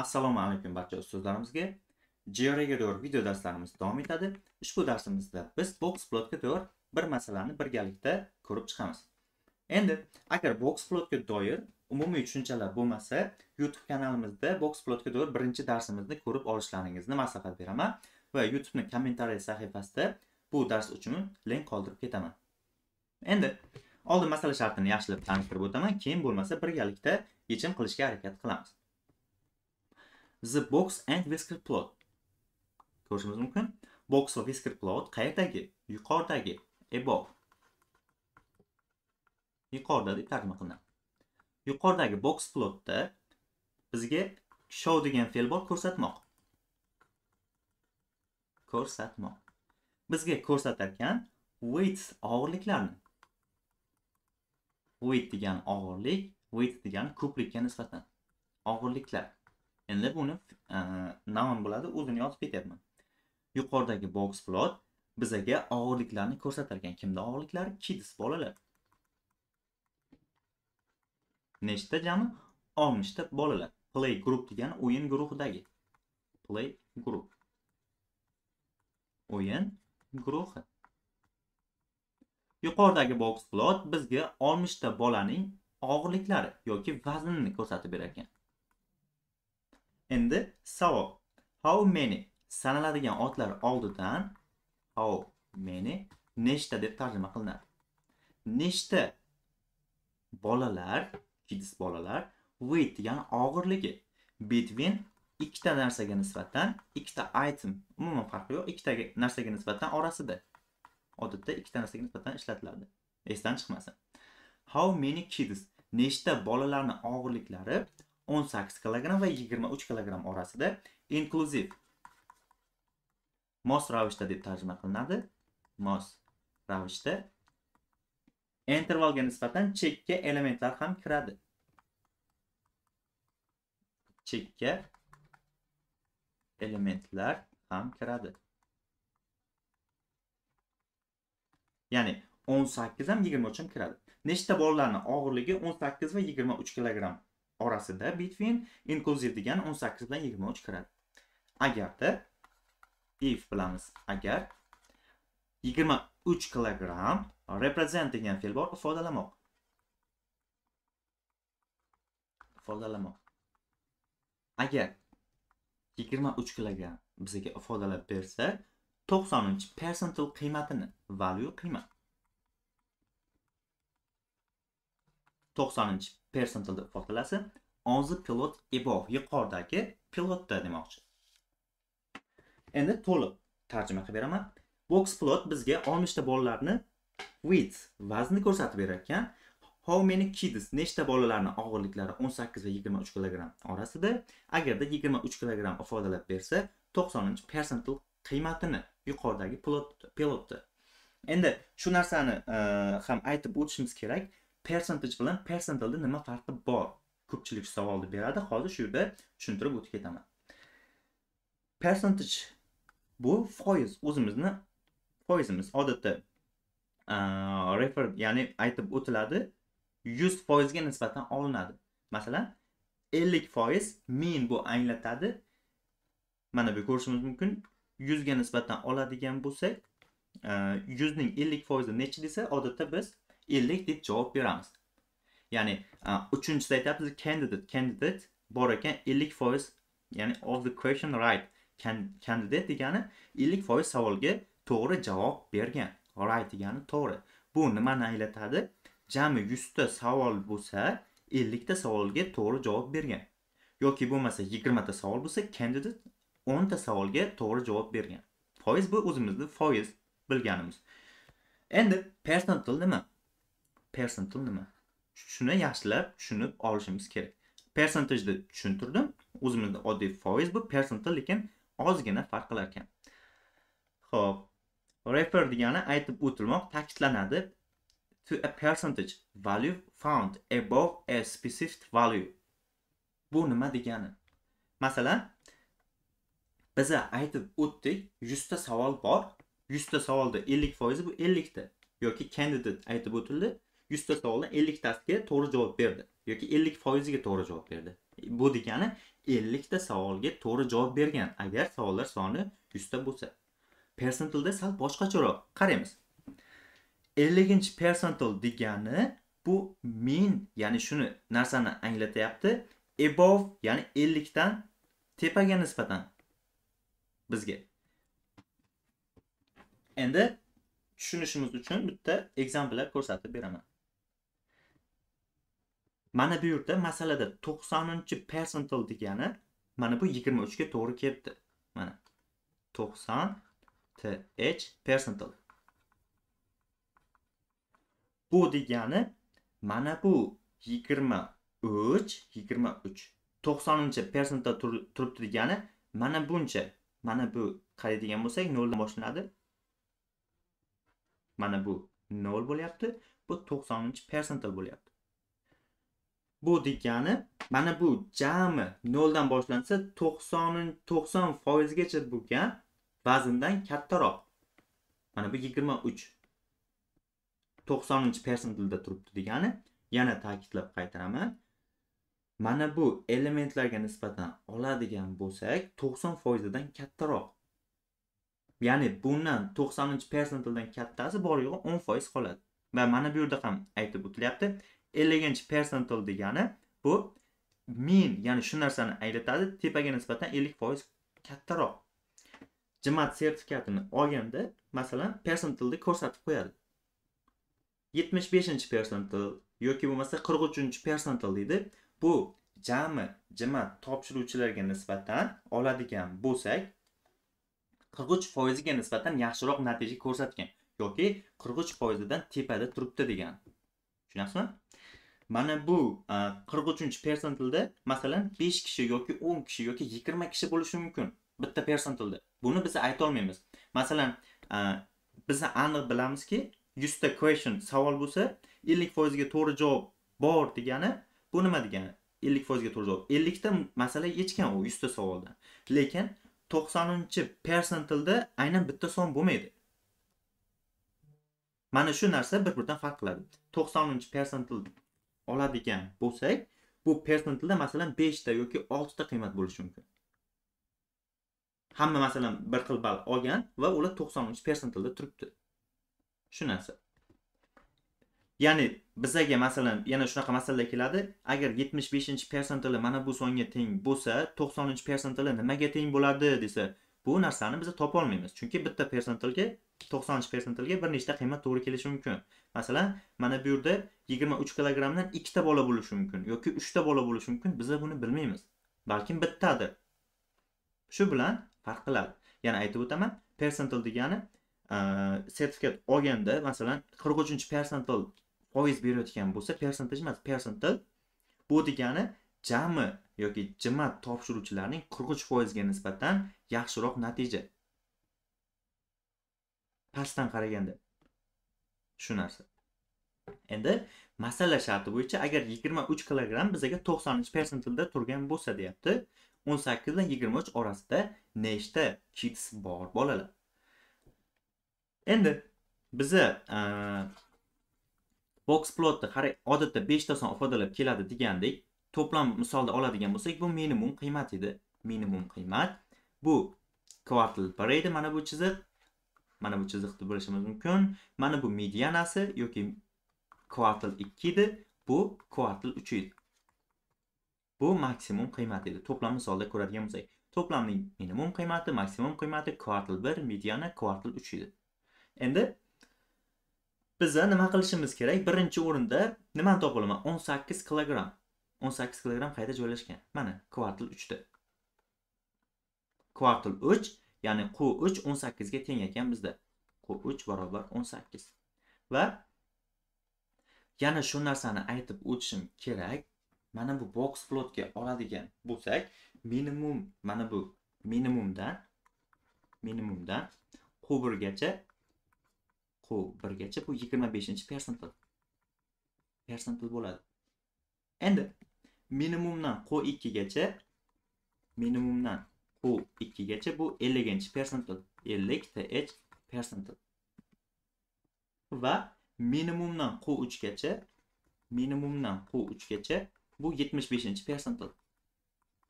assalomu alaykum barcha ustozlarimizga jrga to'g'ri video darslarimiz davom etadi ushbu darsimizda biz box plotga to'g'ri bir masalani birgalikda ko'rib chiqamiz endi agar box plotga doir umumiy tushunchalar bo'lmasa youtube kanalimizda box plotga doir birinchi darsimizni ko'rib olishlaringizni maslahat beraman va youtubeni kommentariy sahifasida bu dars uchun link qoldirib ketaman endi oldin masala shartini yaxshilab tanishtirib o'taman keyin bo'lmasa birgalikda yechim qilishga harakat qilamiz the box and whisker plot ko'rishimiz mumkin box va whisker plot qayerdagi yuqoridagi above yuqorida deb tarjima qilinadi yuqoridagi box plotda bizga show degan fe'l bor ko'rsatmoq ko'rsatmoq bizga ko'rsatar ekan weight og'irliklarni weight degan og'irlik weight degani ko'plikka nisbatan og'irliklar endi buni e, noun bo'ladi o'zini yozib ketyapman yuqoridagi box plot bizaga og'irliklarni ko'rsatarkan kimda og'irliklar kids bolalar nechta jami 60 ta bolalar play group degani o'yin guruhidagi play group o'yin guruhi yuqoridagi box plot bizga 60 ta bolaning og'irliklari yoki vaznini ko'rsatib berar ekan Endi savol. How many sanaladigan otlar oldidan how many nechta deb tarjima qilinadi. Nechta bolalar, kids bolalar weight ya'ni og'irligi between ikkita narsaga nisbatan ikkita item umuman farqi yo'q ikkita narsaga nisbatan orasida odatda ikkita narsaga nisbatan ishlatiladi esdan chiqmasin how many kids nechta bolalarning og'irliklari 18 kg va 23 kg orasida inklyuziv mos ravishda deb tarjima qilinadi mos ravishda intervalga nisbatan chekka elementlar ham kiradi chekka elementlar ham kiradi ya'ni 18 ham 23 ham kiradi nechta bolalarni og'irligi 18 va 23 kilogramm orasida between inclusive degan 18 dan 23 kiradi. Agarda if bilamiz, agar 23 kg represent degan fe'l bor ifodalamoq. Ifodalamoq. Agar 23 kg bizga ifodalab bersa, 90 percentil qiymatini, value qiymat to'qsoninchi persentilda ifodalansa on the pilot above yuqoridagi pilotda demoqchi endi to'liq tarjima qilib beraman box plot bizga oltmishta bolalarni weight vazni ko'rsatib berayotgan how many kids nechta bolalarni og'irliklari 18 va 23 kg orasida agarda 23 kg ifodalab bersa 90 persentil qiymatini yuqoridagi pilot pilotda endi shu narsani ham aytib o'tishimiz kerak percentage bilan percentalda nima farqi bor ko'pchilik savolni beradi hozir shu yerda tushuntirib o'tib ketaman percentage bu foiz o'zimizni foizimiz odatda refer ya'ni aytib o'tiladi yuz foizga nisbatan olinadi masalan ellik foiz ming bu anglatadi mana bu ko'rishimiz mumkin yuzga nisbatan oladigan bo'lsak yuzning ellik foizi necha desa odatda biz 50 deb javob beramiz ya'ni uchinchisida aytyapmiz candidate candidate bor ekan 50% foiz ya'ni of the question right candidate degani 50% foiz savolga to'g'ri javob bergan right degani to'g'ri bu nimani anglatadi jami ta savol bo'lsa ta savolga to'g'ri javob bergan yoki bo'lmasa ta savol bo'lsa candidate 10 ta savolga to'g'ri javob bergan foiz bu o'zimizni foiz bilganimiz endi personal til nima percentil nima shuni yaxshilab tushunib olishimiz kerak percentajni tushuntirdim o'zimizda oddiy foiz bu percentil lekin ozgina farq qilar ekan ho'p refer degani aytib o'tilmoq ta'kidlanadi to a percentage value found above a specific value bu nima degani masalan biza aytib o'tdik yuzta savol bor yuzta savolda ellik foizi bu ellikta yoki kandidat aytib o'tildi yuzta savoldan elliktasiga to'g'ri javob berdi yoki ellik foiziga to'g'ri javob berdi bu degani ellikta savolga to'g'ri javob bergan agar savollar soni yuzta bo'lsa persentilda sal boshqacharoq qaraymiz elliginchi persentil degani bu min ya'ni shuni narsani anglatyapti above ya'ni ellikdan tepaga nisbatan bizga endi tushunishimiz uchun bitta ekzamplar ko'rsatib beraman mana bu yerda masalada to'qsoninchi persentil degani mana bu yigirma uchga to'g'ri kelibdi mana to'qson th persentil bu degani mana bu yigirma uch yigirma uch to'qsoninchi turibdi degani mana buncha mana bu qaraydigan bo'lsak noldan boshlanadi mana bu nol bo'lyapti bu to'qsoninchi persentil bo'lyapti bu degani mana bu jami noldan boshlansa to'qson to'qson foizgacha bo'lgan vazndan kattaroq mana bu yigirma uch to'qsoninchi persentilda turibdi degani yana ta'kidlab qaytaraman mana bu elementlarga nisbatan oladigan bo'lsak to'qson foizidan kattaroq ya'ni bundan to'qsoninchi persentildan kattasi bor yo'g'i o'n foiz qoladi va mana bu yerda ham aytib o'tilyapti elliginchi persentil degani bu min ya'ni shu narsani anglatadi tepaga nisbatan ellik foiz kattaroq jmat sertifikatini olganda masalan persentilni ko'rsatib qo'yadi yetmish beshinchi persentil yoki bo'lmasa qirq uchinchi persentil deydi bu jami jmat topshiruvchilarga nisbatan oladigan bo'lsak qirq uch foiziga nisbatan yaxshiroq natija ko'rsatgan yoki qirq uch foizidan tepada turibdi degan tushunyapsizmi mana bu e, qirq uchinchi persentilda masalan besh kishi yoki o'n kishi yoki yigirma kishi bo'lishi mumkin bitta persentilda buni biz aytolmaymiz masalan e, biz aniq bilamizki yuzta question savol bo'lsa ellik foizga to'g'ri javob bor degani bu nima degani ellik foizga to'g'ri javob ellikta masala yechgan u yuzta savoldan lekin to'qsoninchi persentilda aynan bitta son bo'lmaydi mana shu narsa bir biridan farq qiladi to'qsoninchi persentil oladigan bo'lsak bu persentilda masalan beshta yoki oltita qiymat bo'lishi mumkin hamma masalan bir xil ball olgan va ular to'qsoninchi uch persentilda turibdi shu narsa ya'ni bizaga masalan yana shunaqa masalalar keladi agar yetmish beshinchi persentili mana bu songa teng bo'lsa to'qsoninchi persentili nimaga teng bo'ladi desa bu narsani biz topolmaymiz chunki bitta persentilga to'qsoninchi persentilga bir nechta qiymat to'g'ri kelishi mumkin masalan mana bu yerda yigirma uch kilogrammdan ikkita bola bo'lishi mumkin yoki uchta bola bo'lishi mumkin biz buni bilmaymiz balkim bittadir shu bilan farq qiladi yana aytib o'taman persentil degani e, sertifikat olganda masalan qirq uchinchi persentil foiz berayotgan bo'lsa persentaj emas persentil bu degani jami yoki jima topshiruvchilarning qirq uch foizga nisbatan yaxshiroq natija pastdan qaraganda shu narsa endi masala sharti bo'yicha agar yigirma uch kilogramm bizaga to'qsoninchi persentilda turgan bo'lsa deyapti o'n sakkizdan yigirma uch orasida nechta kids bor bolalar endi biza box plotni odatda beshta son ifodalab keladi degandek to'plam misolda oladigan bo'lsak bu minimum qiymat edi minimum qiymat bu kvartal bir edi mana bu chiziq mana bu chiziqni bilishimiz mumkin mana bu medianasi yoki kvartal 2 edi bu kvartal 3 edi bu maksimum qiymat edi to'plam misolda ko'radigan bo'lsak to'plamning minimum qiymati maksimum qiymati kvartal 1 mediana kvartal 3 edi endi biza nima qilishimiz kerak birinchi o'rinda nimani topa olaman 18 kilogramm 18 kg qayta joylashgan mana kvartil 3 da kvartal 3 ya'ni q 3 18 ga teng ekan bizda q 3 barobar 18 va yana shu narsani aytib o'tishim kerak mana bu box plot ga oladigan bo'lsak minimum mana bu minimumdan minimumdan q 1 gacha q 1 gacha bu 25 beshinchi persentil persentil bo'ladi endi minimumdan q2 gacha minimumdan q2 gacha bu 50-chi percentil 50 th percentil va minimumdan q3 gacha minimumdan q3 gacha bu 75-chi percentil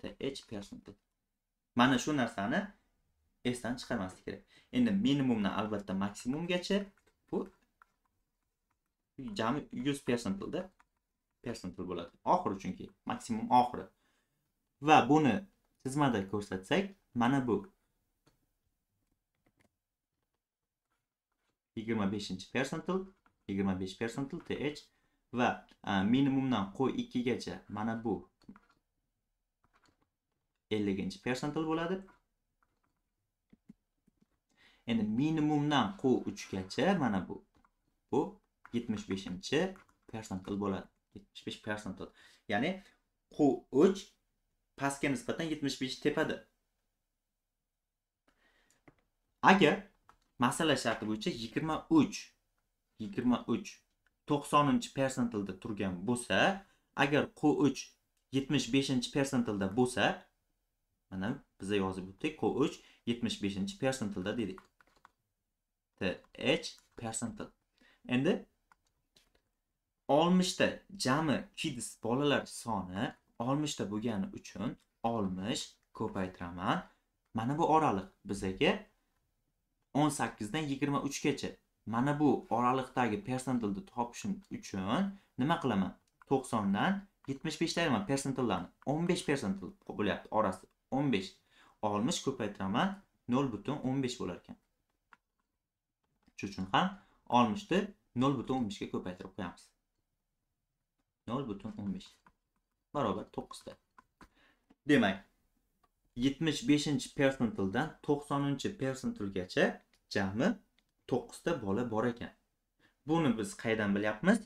th percentil mana shu narsani esdan chiqarmaslik kerak endi minimumdan albatta maksimumgacha bu jami 100 percentilda percent bo'ladi oxiri chunki maksimum oxiri va buni chizmada ko'rsatsak mana bu yigirma beshinchi persentil yigirma besh th va e, minimumdan qo'y ikkigacha mana bu elliginchi persentil bo'ladi endi minimumdan qo'y uchgacha mana bu bu yetmish beshinchi persentil bo'ladi yetmish besh prosentda ya'ni o'ch pastga nisbatan yetmish besh tepada agar masala sharti bo'yicha yigirma uch yigirma uch to'qsoninchi persentilda turgan bo'lsa agar q uch yetmish beshinchi persentilda bo'lsa mana biza yozib o'tdik q uch yetmish beshinchi persentilda dedik th persentil endi oltmishta jami kids bolalar soni oltmishta bo'lgani uchun oltmish ko'paytiraman mana bu oraliq bizaga o'n sakkizdan yigirma uchgacha mana bu oraliqdagi persentilni topishim uchun nima qilaman to'qsondan yetmish beshta ayiraman persentillarni o'n besh persentil bo'lyapti orasi o'n besh oltmish ko'paytiraman nol butun o'n besh bo'lar ekan shuning uchun ham oltmishni nol butun o'n beshga ko'paytirib qo'yamiz 0.15 barobar 9 ta. Demak, 75%dan 90%gacha jami 9 ta bola bor ekan. Buni biz qaydan bilyapmiz?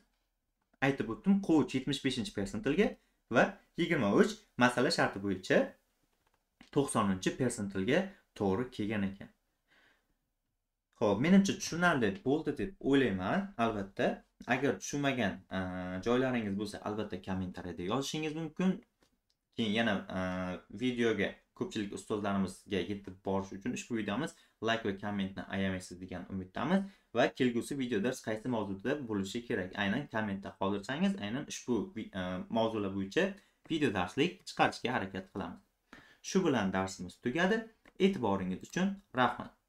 Aytib o'tdim, 75 75%ga va 23 masala sharti bo'yicha 90%ga to'g'ri kelgan ekan. ho'p menimcha tushunarli bo'ldi deb o'ylayman albatta agar tushunmagan e, joylaringiz bo'lsa albatta kommentariyada yozishingiz mumkin keyin yana e, videoga ko'pchilik ustozlarimizga yetib borish uchun ushbu videomiz layk va kommentni ayamaysiz degan umiddamiz va kelgusi video dars qaysi mavzuda bo'lishi kerak aynan kommentda qoldirsangiz aynan ushbu e, mavzular bo'yicha video darslik chiqarishga harakat qilamiz shu bilan darsimiz tugadi e'tiboringiz uchun rahmat